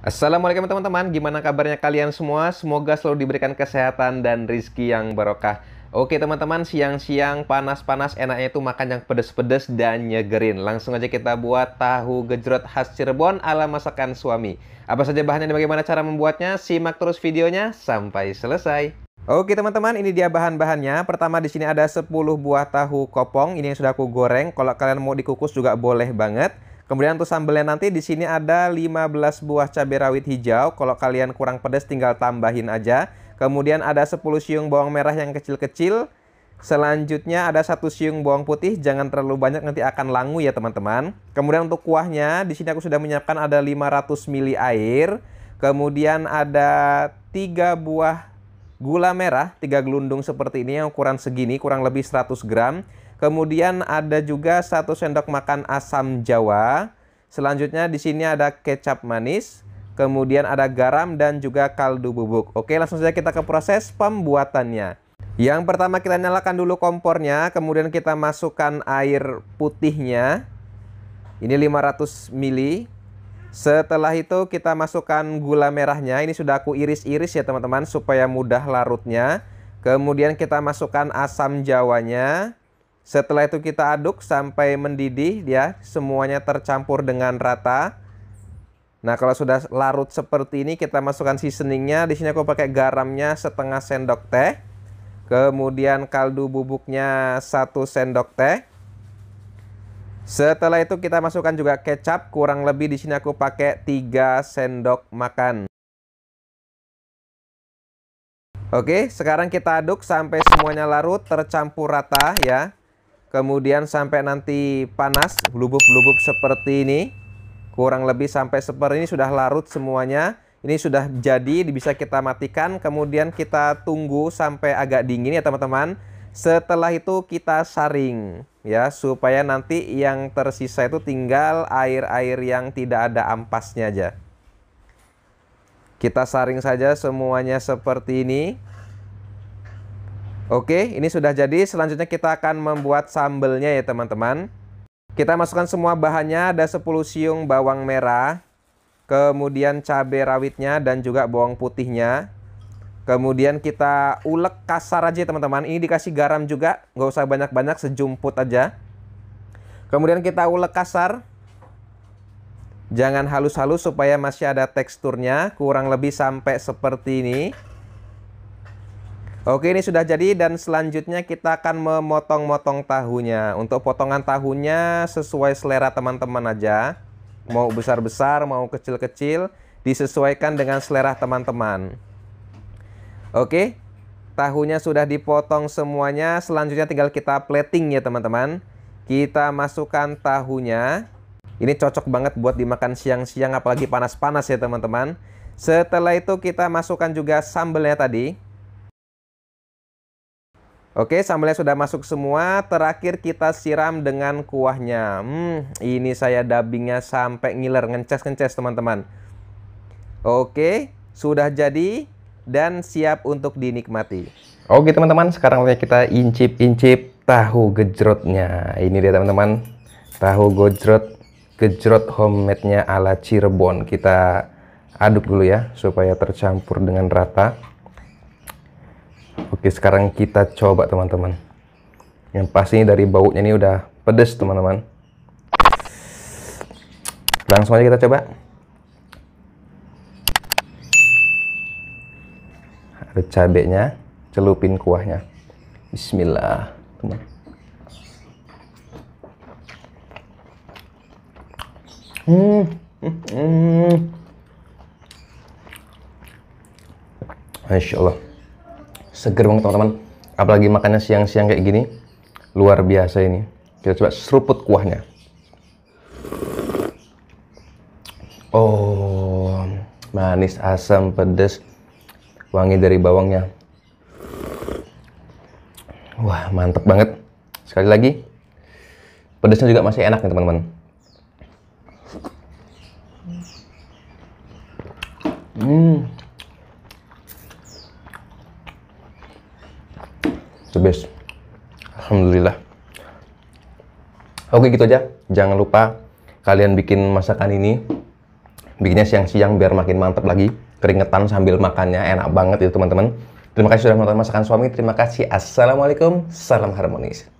Assalamualaikum teman-teman, gimana kabarnya kalian semua? Semoga selalu diberikan kesehatan dan rizki yang barokah. Oke teman-teman, siang-siang panas-panas enaknya itu makan yang pedes-pedes dan nyegerin. Langsung aja kita buat tahu gejrot khas Cirebon ala masakan suami. Apa saja bahannya dan bagaimana cara membuatnya? Simak terus videonya sampai selesai. Oke teman-teman, ini dia bahan-bahannya. Pertama di sini ada 10 buah tahu kopong, ini yang sudah aku goreng. Kalau kalian mau dikukus juga boleh banget. Kemudian untuk sambelnya nanti di sini ada 15 buah cabai rawit hijau. Kalau kalian kurang pedas tinggal tambahin aja. Kemudian ada 10 siung bawang merah yang kecil-kecil. Selanjutnya ada satu siung bawang putih, jangan terlalu banyak nanti akan langu ya teman-teman. Kemudian untuk kuahnya, di sini aku sudah menyiapkan ada 500 ml air. Kemudian ada 3 buah gula merah, 3 gelundung seperti ini yang ukuran segini, kurang lebih 100 gram. Kemudian ada juga satu sendok makan asam jawa. Selanjutnya di sini ada kecap manis, kemudian ada garam dan juga kaldu bubuk. Oke, langsung saja kita ke proses pembuatannya. Yang pertama kita nyalakan dulu kompornya, kemudian kita masukkan air putihnya. Ini 500 ml. Setelah itu kita masukkan gula merahnya. Ini sudah aku iris-iris ya teman-teman supaya mudah larutnya. Kemudian kita masukkan asam jawanya. Setelah itu kita aduk sampai mendidih ya, semuanya tercampur dengan rata. Nah, kalau sudah larut seperti ini kita masukkan seasoningnya. Di sini aku pakai garamnya setengah sendok teh. Kemudian kaldu bubuknya satu sendok teh. Setelah itu kita masukkan juga kecap, kurang lebih di sini aku pakai 3 sendok makan. Oke, sekarang kita aduk sampai semuanya larut, tercampur rata ya kemudian sampai nanti panas lubuk-lubuk seperti ini kurang lebih sampai seperti ini sudah larut semuanya ini sudah jadi bisa kita matikan kemudian kita tunggu sampai agak dingin ya teman-teman setelah itu kita saring ya supaya nanti yang tersisa itu tinggal air-air yang tidak ada ampasnya aja kita saring saja semuanya seperti ini Oke, ini sudah jadi. Selanjutnya kita akan membuat sambelnya ya teman-teman. Kita masukkan semua bahannya, ada 10 siung bawang merah, kemudian cabai rawitnya dan juga bawang putihnya. Kemudian kita ulek kasar aja teman-teman. Ini dikasih garam juga, nggak usah banyak-banyak, sejumput aja. Kemudian kita ulek kasar. Jangan halus-halus supaya masih ada teksturnya, kurang lebih sampai seperti ini. Oke ini sudah jadi dan selanjutnya kita akan memotong-motong tahunya Untuk potongan tahunya sesuai selera teman-teman aja Mau besar-besar mau kecil-kecil Disesuaikan dengan selera teman-teman Oke Tahunya sudah dipotong semuanya Selanjutnya tinggal kita plating ya teman-teman Kita masukkan tahunya Ini cocok banget buat dimakan siang-siang apalagi panas-panas ya teman-teman Setelah itu kita masukkan juga sambelnya tadi Oke, sambalnya sudah masuk semua. Terakhir kita siram dengan kuahnya. Hmm, ini saya dubbingnya sampai ngiler, ngeces ngeces teman-teman. Oke, sudah jadi dan siap untuk dinikmati. Oke teman-teman, sekarang kita incip-incip tahu gejrotnya. Ini dia teman-teman, tahu gejrot, gejrot homemade-nya ala Cirebon. Kita aduk dulu ya, supaya tercampur dengan rata. Oke, sekarang kita coba teman-teman. Yang pasti dari baunya ini udah pedes teman-teman. Langsung aja kita coba. Ada cabenya, celupin kuahnya. Bismillah, teman. Hmm. Hmm. hmm. Masya Allah seger banget teman-teman apalagi makannya siang-siang kayak gini luar biasa ini kita coba seruput kuahnya oh manis asam pedes, wangi dari bawangnya wah mantep banget sekali lagi pedesnya juga masih enak nih teman-teman hmm the best alhamdulillah oke gitu aja jangan lupa kalian bikin masakan ini bikinnya siang-siang biar makin mantap lagi keringetan sambil makannya enak banget itu teman-teman terima kasih sudah menonton masakan suami terima kasih assalamualaikum salam harmonis